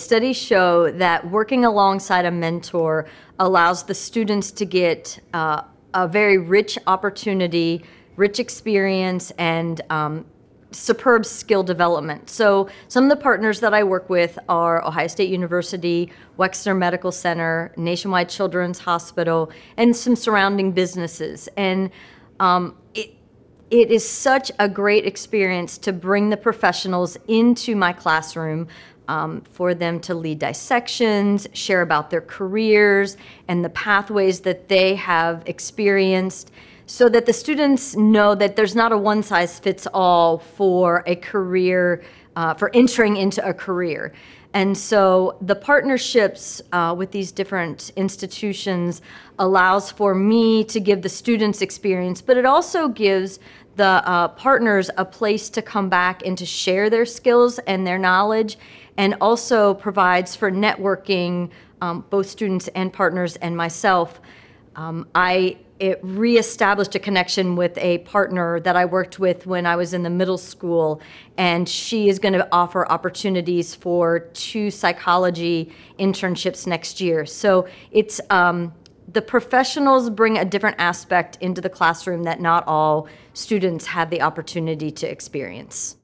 Studies show that working alongside a mentor allows the students to get uh, a very rich opportunity, rich experience, and um, superb skill development. So some of the partners that I work with are Ohio State University, Wexner Medical Center, Nationwide Children's Hospital, and some surrounding businesses. And um, it, it is such a great experience to bring the professionals into my classroom um, for them to lead dissections, share about their careers and the pathways that they have experienced so that the students know that there's not a one size fits all for a career, uh, for entering into a career. And so the partnerships uh, with these different institutions allows for me to give the students experience, but it also gives the uh, partners a place to come back and to share their skills and their knowledge, and also provides for networking um, both students and partners and myself um, I it reestablished a connection with a partner that I worked with when I was in the middle school, and she is going to offer opportunities for two psychology internships next year. So it's um, the professionals bring a different aspect into the classroom that not all students have the opportunity to experience.